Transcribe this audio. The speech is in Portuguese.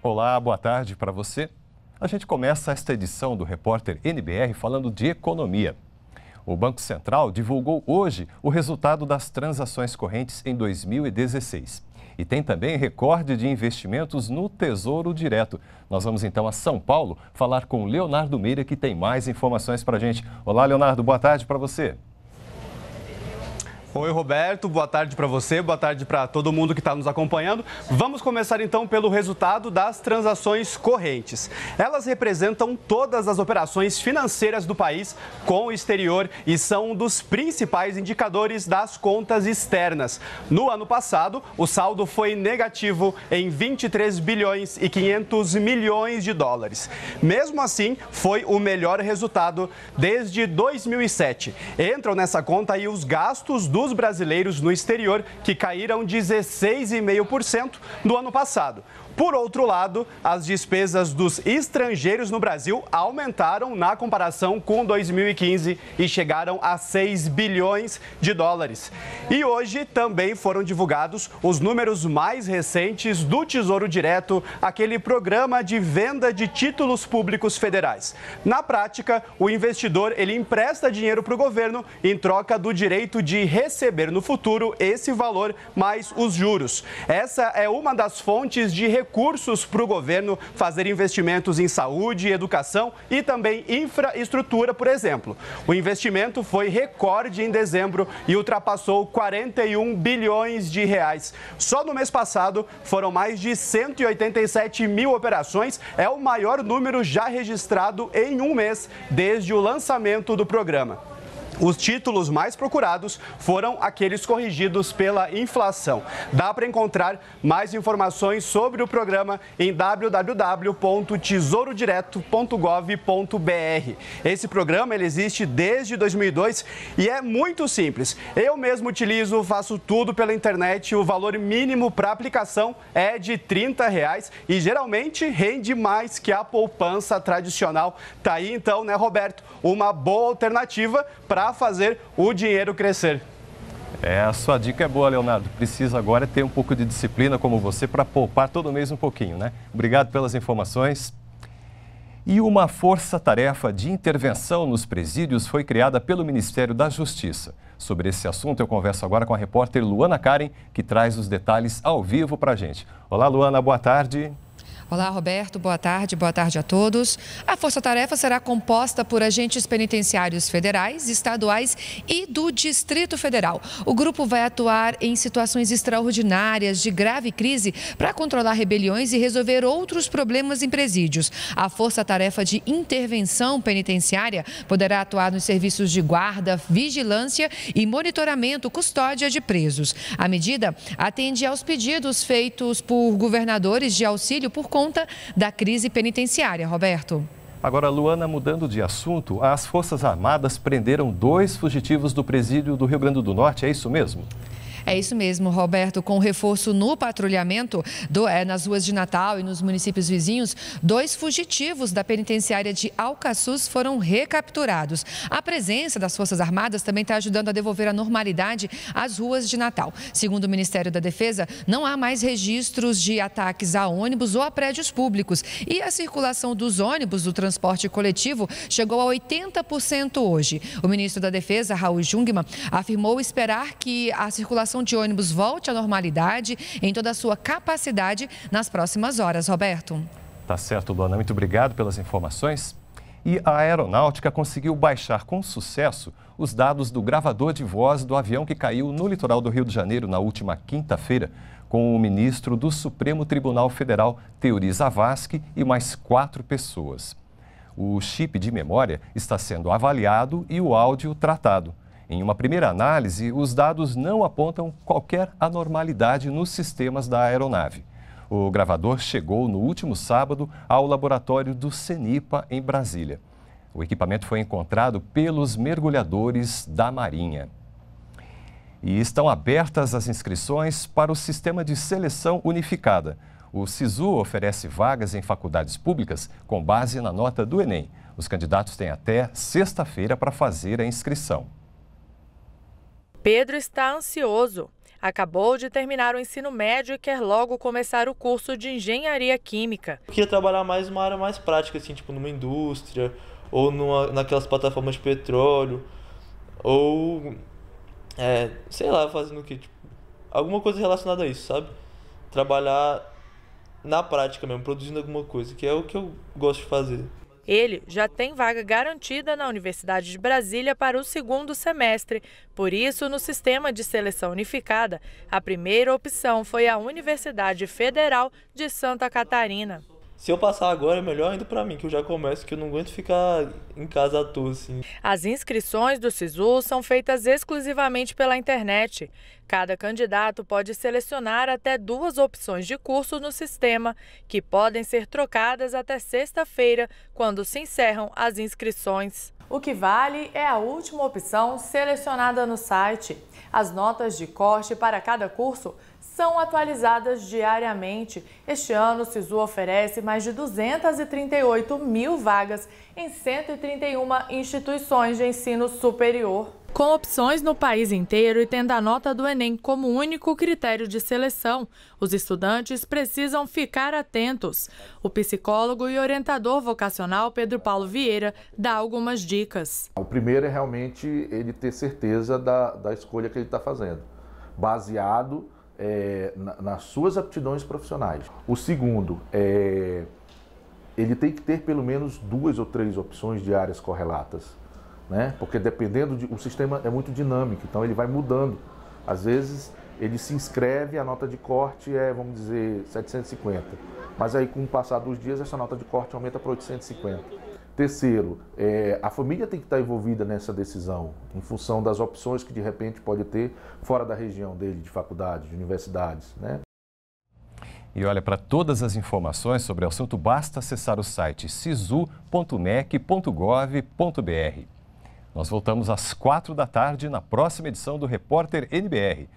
Olá, boa tarde para você. A gente começa esta edição do Repórter NBR falando de economia. O Banco Central divulgou hoje o resultado das transações correntes em 2016. E tem também recorde de investimentos no Tesouro Direto. Nós vamos então a São Paulo falar com Leonardo Meira, que tem mais informações para a gente. Olá, Leonardo, boa tarde para você. Oi, Roberto. Boa tarde para você, boa tarde para todo mundo que está nos acompanhando. Vamos começar então pelo resultado das transações correntes. Elas representam todas as operações financeiras do país com o exterior e são um dos principais indicadores das contas externas. No ano passado, o saldo foi negativo em 23 bilhões e 500 milhões de dólares. Mesmo assim, foi o melhor resultado desde 2007. Entram nessa conta aí os gastos dos brasileiros no exterior, que caíram 16,5% do ano passado. Por outro lado, as despesas dos estrangeiros no Brasil aumentaram na comparação com 2015 e chegaram a 6 bilhões de dólares. E hoje também foram divulgados os números mais recentes do Tesouro Direto, aquele programa de venda de títulos públicos federais. Na prática, o investidor ele empresta dinheiro para o governo em troca do direito de receber no futuro esse valor mais os juros. Essa é uma das fontes de recursos recursos para o governo fazer investimentos em saúde, educação e também infraestrutura, por exemplo. O investimento foi recorde em dezembro e ultrapassou 41 bilhões de reais. Só no mês passado foram mais de 187 mil operações, é o maior número já registrado em um mês desde o lançamento do programa. Os títulos mais procurados foram aqueles corrigidos pela inflação. Dá para encontrar mais informações sobre o programa em www.tesourodireto.gov.br. Esse programa ele existe desde 2002 e é muito simples. Eu mesmo utilizo, faço tudo pela internet. O valor mínimo para aplicação é de R$ 30 reais, e geralmente rende mais que a poupança tradicional. Tá aí então, né, Roberto? Uma boa alternativa para fazer o dinheiro crescer. É, a sua dica é boa, Leonardo. Precisa agora é ter um pouco de disciplina como você para poupar todo mês um pouquinho, né? Obrigado pelas informações. E uma força-tarefa de intervenção nos presídios foi criada pelo Ministério da Justiça. Sobre esse assunto, eu converso agora com a repórter Luana Karen, que traz os detalhes ao vivo para a gente. Olá, Luana, boa tarde. Olá, Roberto. Boa tarde. Boa tarde a todos. A Força Tarefa será composta por agentes penitenciários federais, estaduais e do Distrito Federal. O grupo vai atuar em situações extraordinárias de grave crise para controlar rebeliões e resolver outros problemas em presídios. A Força Tarefa de Intervenção Penitenciária poderá atuar nos serviços de guarda, vigilância e monitoramento, custódia de presos. A medida atende aos pedidos feitos por governadores de auxílio por conta da crise penitenciária, Roberto. Agora, Luana, mudando de assunto, as Forças Armadas prenderam dois fugitivos do presídio do Rio Grande do Norte, é isso mesmo? É isso mesmo, Roberto. Com reforço no patrulhamento do, é, nas ruas de Natal e nos municípios vizinhos, dois fugitivos da penitenciária de Alcaçuz foram recapturados. A presença das Forças Armadas também está ajudando a devolver a normalidade às ruas de Natal. Segundo o Ministério da Defesa, não há mais registros de ataques a ônibus ou a prédios públicos. E a circulação dos ônibus do transporte coletivo chegou a 80% hoje. O ministro da Defesa, Raul Jungmann, afirmou esperar que a circulação circulação de ônibus volte à normalidade em toda a sua capacidade nas próximas horas, Roberto. Tá certo, Luana. Muito obrigado pelas informações. E a aeronáutica conseguiu baixar com sucesso os dados do gravador de voz do avião que caiu no litoral do Rio de Janeiro na última quinta-feira, com o ministro do Supremo Tribunal Federal, Teori Zavascki, e mais quatro pessoas. O chip de memória está sendo avaliado e o áudio tratado. Em uma primeira análise, os dados não apontam qualquer anormalidade nos sistemas da aeronave. O gravador chegou no último sábado ao laboratório do CENIPA, em Brasília. O equipamento foi encontrado pelos mergulhadores da Marinha. E estão abertas as inscrições para o Sistema de Seleção Unificada. O SISU oferece vagas em faculdades públicas com base na nota do Enem. Os candidatos têm até sexta-feira para fazer a inscrição. Pedro está ansioso. Acabou de terminar o ensino médio e quer logo começar o curso de engenharia química. Eu queria trabalhar mais uma área mais prática, assim, tipo numa indústria, ou numa, naquelas plataformas de petróleo, ou é, sei lá, fazendo o que? Tipo, alguma coisa relacionada a isso, sabe? Trabalhar na prática mesmo, produzindo alguma coisa, que é o que eu gosto de fazer. Ele já tem vaga garantida na Universidade de Brasília para o segundo semestre. Por isso, no sistema de seleção unificada, a primeira opção foi a Universidade Federal de Santa Catarina. Se eu passar agora, é melhor ainda para mim, que eu já começo, que eu não aguento ficar em casa à toa, assim. As inscrições do SISU são feitas exclusivamente pela internet. Cada candidato pode selecionar até duas opções de curso no sistema, que podem ser trocadas até sexta-feira, quando se encerram as inscrições. O que vale é a última opção selecionada no site. As notas de corte para cada curso são atualizadas diariamente. Este ano, o SISU oferece mais de 238 mil vagas em 131 instituições de ensino superior. Com opções no país inteiro e tendo a nota do Enem como único critério de seleção, os estudantes precisam ficar atentos. O psicólogo e orientador vocacional Pedro Paulo Vieira dá algumas dicas. O primeiro é realmente ele ter certeza da, da escolha que ele está fazendo, baseado é, na, nas suas aptidões profissionais. O segundo é ele tem que ter pelo menos duas ou três opções de áreas correlatas, né? Porque dependendo de, o sistema é muito dinâmico, então ele vai mudando. Às vezes ele se inscreve, a nota de corte é, vamos dizer, 750. Mas aí com o passar dos dias essa nota de corte aumenta para 850. Terceiro, é, a família tem que estar envolvida nessa decisão, em função das opções que de repente pode ter fora da região dele, de faculdade, de universidades. Né? E olha, para todas as informações sobre o assunto, basta acessar o site sisu.mec.gov.br. Nós voltamos às quatro da tarde na próxima edição do Repórter NBR.